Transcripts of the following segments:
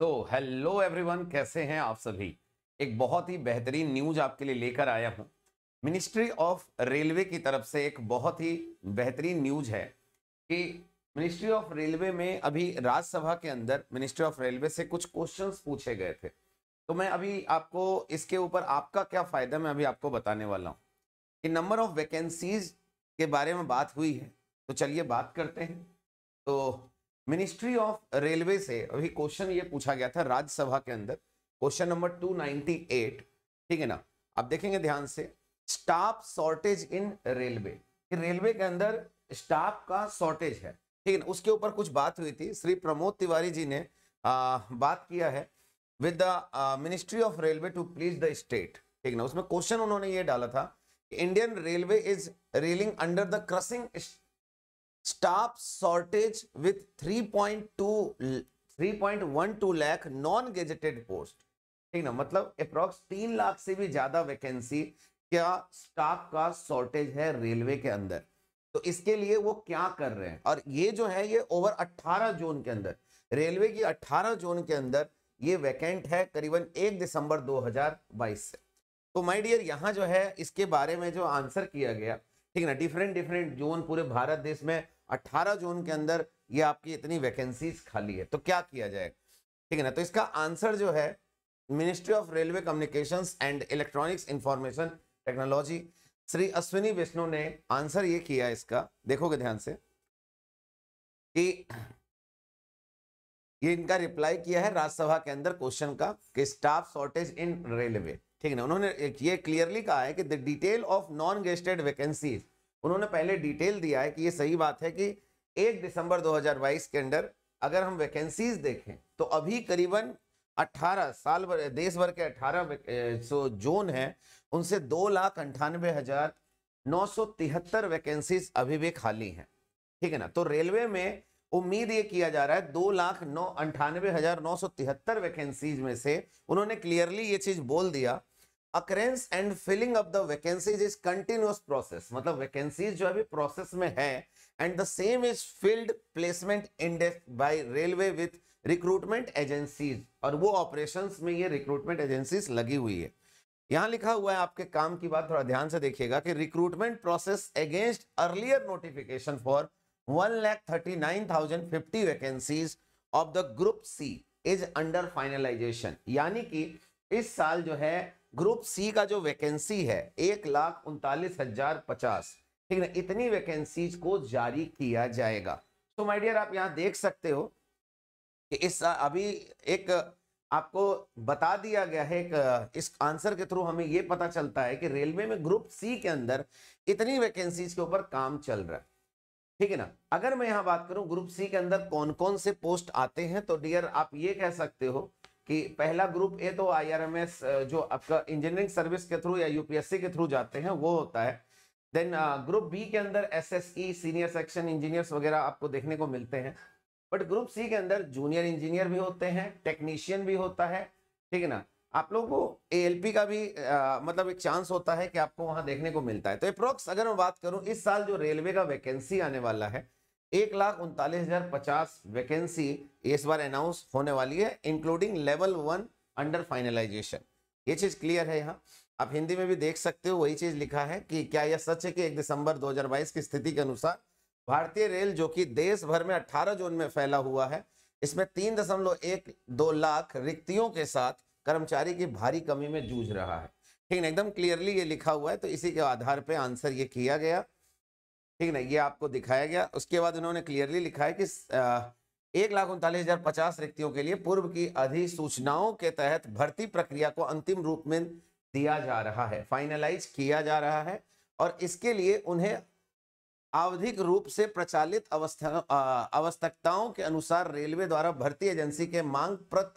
तो hello everyone कैसे हैं आप सभी एक बहुत ही बेहतरीन न्यूज आपके लिए लेकर आया हूं मिनिस्ट्री ऑफ रेलवे की तरफ से एक बहुत ही बेहतरीन न्यूज है कि मिनिस्ट्री ऑफ रेलवे में अभी राज्यसभा के अंदर मिनिस्ट्री ऑफ रेलवे से कुछ क्वेश्चंस पूछे गए थे तो मैं अभी आपको इसके ऊपर आपका क्या फायदा मैं अभी आपको बताने वाला हूँ कि नंबर ऑफ वैकेंसीज के बारे में बात हुई है तो चलिए बात करते हैं तो मिनिस्ट्री ऑफ रेलवे से अभी क्वेश्चन ये पूछा गया था राज्यसभा के अंदर क्वेश्चन नंबर 298 ठीक है ना आप देखेंगे ध्यान से staff shortage in railway railway के अंदर स्टाफ का शॉर्टेज है ठीक है ना उसके ऊपर कुछ बात हुई थी श्री प्रमोद तिवारी जी ने आ, बात किया है with the ministry of railway to please the state ठीक ना उसमें क्वेश्चन उन्होंने ये डाला था Indian railway is reeling under the crushing staff shortage with 3.2 3.12 lakh non gazetted post ठीक ना मतलब अप्रॉक्स तीन लाख से भी ज्यादा वैकेंसी क्या स्टाफ का शॉर्टेज है रेलवे के अंदर तो इसके लिए वो क्या कर रहे हैं और ये जो है ये ओवर 18 जोन के अंदर रेलवे की 18 जोन के अंदर ये वैकेंट है करीबन 1 दिसंबर 2022 से तो माय डियर यहाँ जो है इसके बारे में जो आंसर किया गया ठीक ना डिफरेंट डिफरेंट जोन पूरे भारत देश में 18 जून के अंदर ये आपकी इतनी वैकेंसीज खाली है तो क्या किया जाएगा ठीक है ना तो इसका आंसर जो है ministry of railway communication and electronics information technology Shri Ashwini Vishnu ने आंसर ये किया इसका देखोगे ध्यान से कि ये इनका रिप्लाई किया है राज्यसभा के अंदर क्वेश्चन का कि स्टाफ शॉर्टेज इन रेलवे ठीक है ना उन्होंने ये क्लियरली कहा है कि the detail of non gazetted vacancies उन्होंने पहले डिटेल दिया है कि ये सही बात है कि एक दिसंबर 2022 के अंदर अगर हम वैकेंसीज देखें तो अभी करीबन 18 साल भर देश भर के 18 सो जोन है उनसे दो लाख अंठानवे हजार नौ सौ तिहत्तर वैकेंसीज अभी भी खाली हैं ठीक है ना तो रेलवे में उम्मीद ये किया जा रहा है दो लाख नौ अंठानवे हजार नौ सौ तिहत्तर वैकेंसीज में से उन्होंने क्लियरली ये चीज बोल दिया occurrence and filling of the vacancies is continuous process मतलब वैकेंसीज जो अभी प्रोसेस में है and the same is filled placement index by railway with recruitment agencies और वो ऑपरेशंस में ये रिक्रूटमेंट एजेंसीज लगी हुई है यहां लिखा हुआ है आपके काम की बात थोड़ा ध्यान से देखिएगा कि recruitment process against earlier notification for one lakh thirty nine thousand fifty vacancies of the group C is under finalization यानी कि इस साल जो है ग्रुप सी का जो वैकेंसी है एक लाख उनतालीस हजार पचास ठीक है इतनी वैकेंसीज को जारी किया जाएगा तो माय डियर आप यहाँ देख सकते हो कि इस अभी एक आपको बता दिया गया है एक इस आंसर के थ्रू हमें ये पता चलता है कि रेलवे में ग्रुप सी के अंदर इतनी वैकेंसीज के ऊपर काम चल रहा है ठीक है ना अगर मैं यहाँ बात करूं ग्रुप सी के अंदर कौन कौन से पोस्ट आते हैं तो डियर आप ये कह सकते हो कि पहला ग्रुप ए तो आईआरएमएस जो आपका इंजीनियरिंग सर्विस के थ्रू या यूपीएससी के थ्रू जाते हैं वो होता है देन ग्रुप बी के अंदर एसएसई सीनियर सेक्शन इंजीनियर्स वगैरह आपको देखने को मिलते हैं बट ग्रुप सी के अंदर जूनियर इंजीनियर भी होते हैं टेक्नीशियन भी होता है ठीक है ना आप लोगों को ए का भी आ, मतलब एक चांस होता है कि आपको वहां देखने को मिलता है तो अप्रोक्स अगर मैं बात करूं इस साल जो रेलवे का वैकेंसी आने वाला है एक लाख उनतालीस हजार पचास वैकेंसी इस बार अनाउंस होने वाली है including level one under finalization ये चीज क्लियर है यहाँ आप हिंदी में भी देख सकते हो वही चीज लिखा है कि क्या यह सच है कि एक दिसंबर 2022 की स्थिति के अनुसार भारतीय रेल जो कि देश भर में 18 जोन में फैला हुआ है इसमें तीन दशमलव एक दो लाख रिक्तियों के साथ कर्मचारी की भारी कमी में जूझ रहा है ठीक है एकदम क्लियरली ये लिखा हुआ है तो इसी के आधार पर आंसर ये किया गया ठीक है ना ये आपको दिखाया गया उसके बाद इन्होंने क्लियरली लिखा है कि एक लाख उनतालीस हजार पचास रिक्तियों के लिए पूर्व की अधिसूचनाओं के तहत भर्ती प्रक्रिया को अंतिम रूप में दिया जा रहा है फाइनलाइज किया जा रहा है और इसके लिए उन्हें आवधिक रूप से प्रचालित अवस्था आवश्यकताओं के अनुसार रेलवे द्वारा भर्ती एजेंसी के मांग प्रत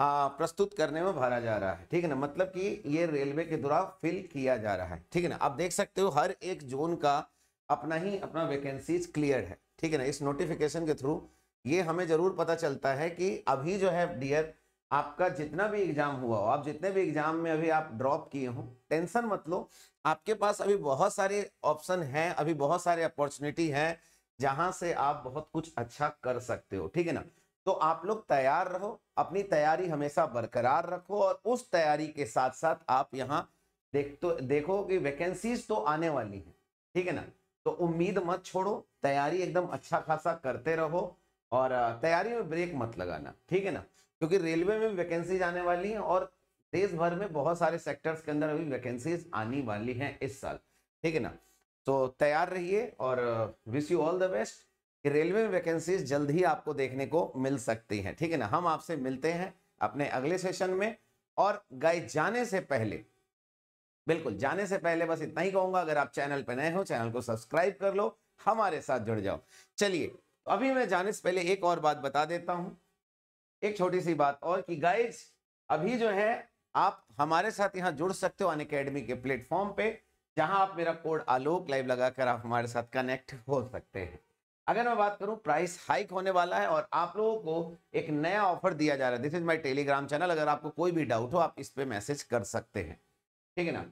आ, प्रस्तुत करने में भरा जा रहा है ठीक है ना मतलब कि ये रेलवे के द्वारा फिल किया जा रहा है ठीक है ना आप देख सकते हो हर एक जोन का अपना ही अपना वैकेंसीज क्लियर है ठीक है ना इस नोटिफिकेशन के थ्रू ये हमें जरूर पता चलता है कि अभी जो है डियर आपका जितना भी एग्जाम हुआ हो आप जितने भी एग्जाम में अभी आप ड्रॉप किए हो टेंशन मत लो आपके पास अभी बहुत सारे ऑप्शन हैं अभी बहुत सारे अपॉर्चुनिटी हैं जहां से आप बहुत कुछ अच्छा कर सकते हो ठीक है ना तो आप लोग तैयार रहो अपनी तैयारी हमेशा बरकरार रखो और उस तैयारी के साथ साथ आप यहाँ देख तो देखो कि वैकेंसीज तो आने वाली हैं ठीक है ना तो उम्मीद मत छोड़ो तैयारी एकदम अच्छा खासा करते रहो और तैयारी में ब्रेक मत लगाना ठीक है ना क्योंकि रेलवे में वैकेंसी आने वाली है और देश भर में बहुत सारे सेक्टर्स के अंदर अभी वैकेंसीज आने वाली हैं इस साल ठीक है ना तो तैयार रहिए और wish you all the best कि रेलवे में वैकेंसीज जल्द ही आपको देखने को मिल सकती हैं ठीक है ना हम आपसे मिलते हैं अपने अगले सेशन में और गए जाने से पहले बिल्कुल जाने से पहले बस इतना ही कहूंगा अगर आप चैनल पर नए हो चैनल को सब्सक्राइब कर लो हमारे साथ जुड़ जाओ चलिए अभी मैं जाने से पहले एक और बात बता देता हूं एक छोटी सी बात और कि गाइज अभी जो है आप हमारे साथ यहाँ जुड़ सकते हो अन अकेडमी के प्लेटफॉर्म पे जहां आप मेरा कोड आलोक लाइव लगाकर आप हमारे साथ कनेक्ट हो सकते हैं अगर मैं बात करूं प्राइस हाइक होने वाला है और आप लोगों को एक नया ऑफर दिया जा रहा है this is my Telegram channel अगर आपको कोई भी डाउट हो आप इस पर मैसेज कर सकते हैं ठीक है ना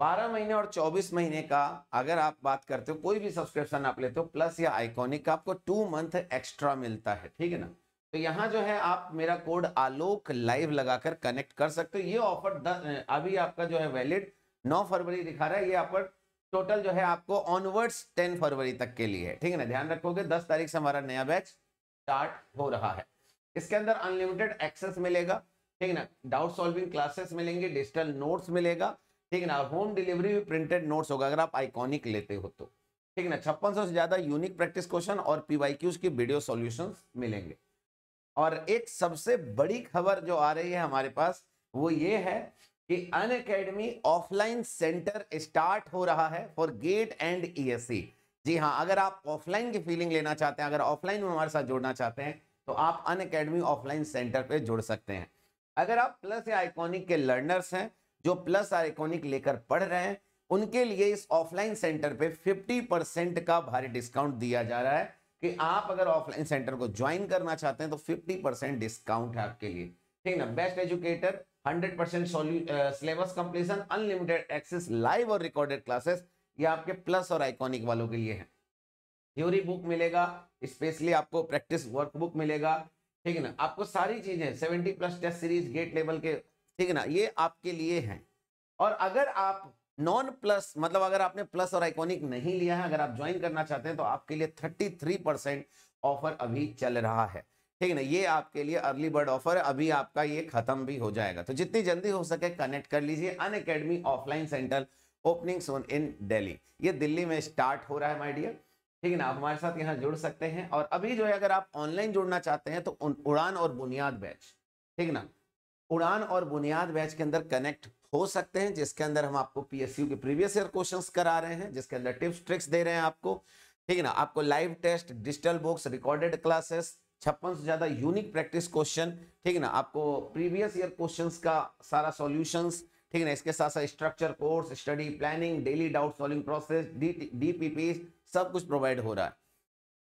बारह महीने और चौबीस महीने का अगर आप बात करते हो कोई भी सब्सक्रिप्शन आप लेते हो प्लस या आइकॉनिक का आपको टू मंथ एक्स्ट्रा मिलता है ठीक है ना तो यहाँ जो है आप मेरा कोड आलोक लाइव लगाकर कनेक्ट कर सकते हो ये ऑफर अभी आपका जो है वैलिड नौ फरवरी दिखा रहा है ये ऑफर टोटल जो है आपको ऑनवर्ड्स टेन फरवरी तक के लिए ठीक है ना ध्यान रखोगे दस तारीख से हमारा नया बैच स्टार्ट हो रहा है इसके अंदर अनलिमिटेड एक्सेस मिलेगा ठीक है ना डाउट सॉल्विंग क्लासेस मिलेंगे डिजिटल नोट्स मिलेगा ठीक है ना होम डिलीवरी भी प्रिंटेड नोट्स होगा अगर आप आइकॉनिक लेते हो तो ठीक है ना छप्पन से ज्यादा यूनिक प्रैक्टिस क्वेश्चन और क्यूज की वीडियो सोल्यूशन मिलेंगे और एक सबसे बड़ी खबर जो आ रही है हमारे पास वो ये है कि Unacademy offline centre start हो रहा है for GATE and E G हाँ अगर आप ऑफलाइन की फीलिंग लेना चाहते हैं अगर ऑफलाइन में हमारे साथ जुड़ना चाहते हैं तो आप अन अकेडमी ऑफलाइन सेंटर पे जुड़ सकते हैं अगर आप प्लस या आइकॉनिक के लर्नर्स हैं जो प्लस आइकॉनिक लेकर पढ़ रहे हैं उनके लिए इस ऑफलाइन सेंटर पे 50 परसेंट का भारी डिस्काउंट दिया जा रहा है कि आप अगर ऑफलाइन सेंटर को ज्वाइन करना चाहते हैं तो 50 परसेंट डिस्काउंट है आपके लिए ठीक ना best educator 100 percent syllabus completion unlimited access live और रिकॉर्डेड क्लासेस ये आपके प्लस और आइकॉनिक वालों के लिए है थ्योरी बुक मिलेगा स्पेशली आपको प्रैक्टिस वर्कबुक मिलेगा ठीक है ना आपको सारी चीजें seventy plus test series GATE level के ठीक है ना ये आपके लिए है और अगर आप नॉन प्लस मतलब अगर आपने प्लस और आइकॉनिक नहीं लिया है अगर आप ज्वाइन करना चाहते हैं तो आपके लिए थर्टी थ्री परसेंट ऑफर अभी चल रहा है ठीक है ना ये आपके लिए अर्ली बर्ड ऑफर अभी आपका ये खत्म भी हो जाएगा तो जितनी जल्दी हो सके कनेक्ट कर लीजिए Unacademy offline centre opening soon in Delhi ये दिल्ली में स्टार्ट हो रहा है माइडियर ठीक है ना आप हमारे साथ यहाँ जुड़ सकते हैं और अभी जो है अगर आप ऑनलाइन जुड़ना चाहते हैं तो उड़ान और बुनियाद बैच ठीक ना उड़ान और बुनियाद बैच के अंदर कनेक्ट हो सकते हैं जिसके अंदर हम आपको पीएसयू के प्रीवियस ईयर क्वेश्चंस करा रहे हैं जिसके अंदर टिप्स ट्रिक्स दे रहे हैं आपको ठीक है ना आपको live test digital books recorded classes छप्पन से ज्यादा यूनिक प्रैक्टिस क्वेश्चन ठीक है ना आपको प्रीवियस ईयर क्वेश्चन का सारा सोल्यूशन ठीक है ना इसके साथ साथ structure course study planning daily doubt solving process D DPP सब कुछ प्रोवाइड हो रहा है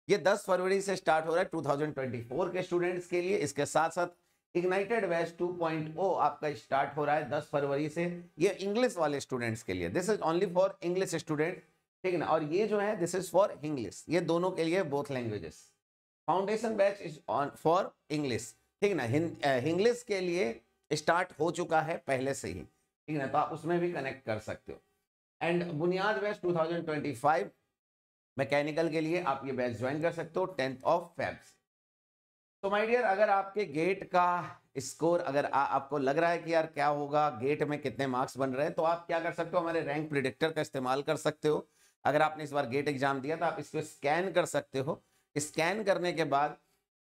ये 10 फरवरी से स्टार्ट हो रहा है 2024 के स्टूडेंट्स के लिए इसके साथ साथ इग्नाइटेड वेस्ट 2.0 आपका स्टार्ट हो रहा है 10 फरवरी से ये इंग्लिश वाले स्टूडेंट्स के लिए this is only for English student ठीक है ना और ये जो है दिस इज फॉर इंग्लिश ये दोनों के लिए both languages foundation batch is on for English ठीक ना इंग्लिश के लिए स्टार्ट हो चुका है पहले से ही ठीक है ना तो आप उसमें भी कनेक्ट कर सकते हो एंड बुनियाद वेस्ट 2025 मैकेनिकल के लिए आप ये बैच ज्वाइन कर सकते हो टेंथ ऑफ फेब तो माय डियर अगर आपके गेट का स्कोर अगर आ, आपको लग रहा है कि यार क्या होगा गेट में कितने मार्क्स बन रहे हैं तो आप क्या कर सकते हो हमारे रैंक प्रिडिक्टर का इस्तेमाल कर सकते हो अगर आपने इस बार गेट एग्जाम दिया तो आप इसको स्कैन कर सकते हो स्कैन करने के बाद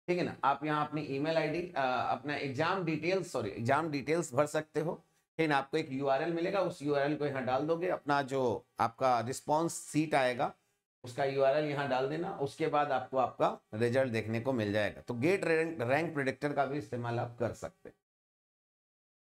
ठीक है ना आप यहाँ अपनी ई मेल अपना exam details sorry exam details भर सकते हो ठीक ना आपको एक यू मिलेगा उस यू को यहाँ डाल दोगे अपना जो आपका रिस्पॉन्स सीट आएगा उसका यू आर यहाँ डाल देना उसके बाद आपको आपका रिजल्ट देखने को मिल जाएगा तो गेट रैंक रैंक प्रोडिक्टर का भी इस्तेमाल आप कर सकते हैं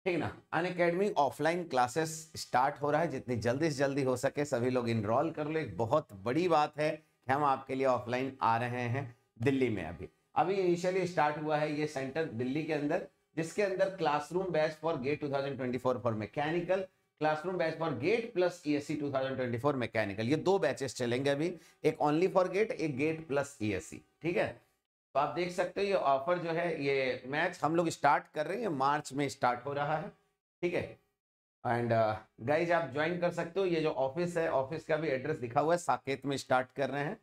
ठीक ना Unacademy offline classes start हो रहा है जितनी जल्दी से जल्दी हो सके सभी लोग इनरोल कर लो एक बहुत बड़ी बात है कि हम आपके लिए ऑफलाइन आ रहे हैं दिल्ली में अभी अभी इनिशियली स्टार्ट हुआ है ये सेंटर दिल्ली के अंदर जिसके अंदर classroom batch for GATE twenty four mechanical classroom batch for GATE plus ESC 2024 mechanical ये दो बैचेस चलेंगे अभी एक ओनली फॉर गेट एक गेट प्लस ईएससी ठीक है तो आप देख सकते हो ये ऑफर जो है ये मैच हम लोग स्टार्ट कर रहे हैं मार्च में स्टार्ट हो रहा है ठीक है एंड गाइज uh, आप ज्वाइन कर सकते हो ये जो ऑफिस है ऑफिस का भी एड्रेस दिखा हुआ है साकेत में स्टार्ट कर रहे हैं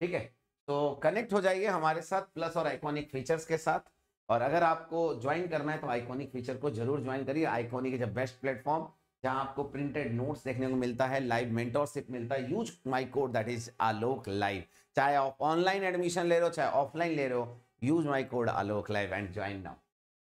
ठीक है तो कनेक्ट हो जाइए हमारे साथ प्लस और आइकॉनिक फीचर्स के साथ और अगर आपको ज्वाइन करना है तो आइकॉनिक फीचर को जरूर ज्वाइन करिए Iconic is a best platform जहां आपको प्रिंटेड नोट्स देखने को मिलता है लाइव मेंटोरशिप मिलता है use my code that is Alok live चाहे आप ऑनलाइन एडमिशन ले रहे हो चाहे ऑफलाइन ले रहे हो use my code Alok live and join now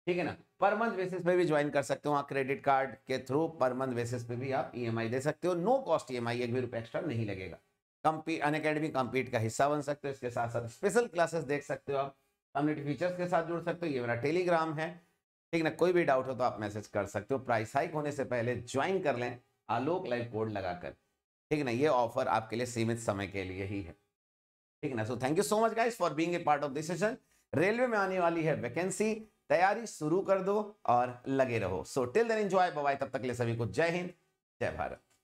ठीक है ना पर मंथ बेसिस पे भी ज्वाइन कर सकते हो आप क्रेडिट कार्ड के थ्रू पर मंथ बेसिस पे भी आप ई e दे सकते हो नो कॉस्ट ई एक भी रुपये एक्स्ट्रा नहीं लगेगा कम्पी अन अकेडमी कम्पीट का हिस्सा बन सकते हो इसके साथ साथ स्पेशल क्लासेस देख सकते हो आप कम्युनिटी फीचर्स के साथ जुड़ सकते हो ये मेरा टेलीग्राम है ठीक ना कोई भी डाउट हो तो आप मैसेज कर सकते हो प्राइस हाइक होने से पहले ज्वाइन कर लें आलोक लाइव कोड लगाकर ठीक ना ये ऑफर आपके लिए सीमित समय के लिए ही है ठीक ना so thank you so much guys for being a part of this session railway में आने वाली है वैकेंसी तैयारी शुरू कर दो और लगे रहो so till then enjoy bye तब तक ले सभी को जय हिंद जय भारत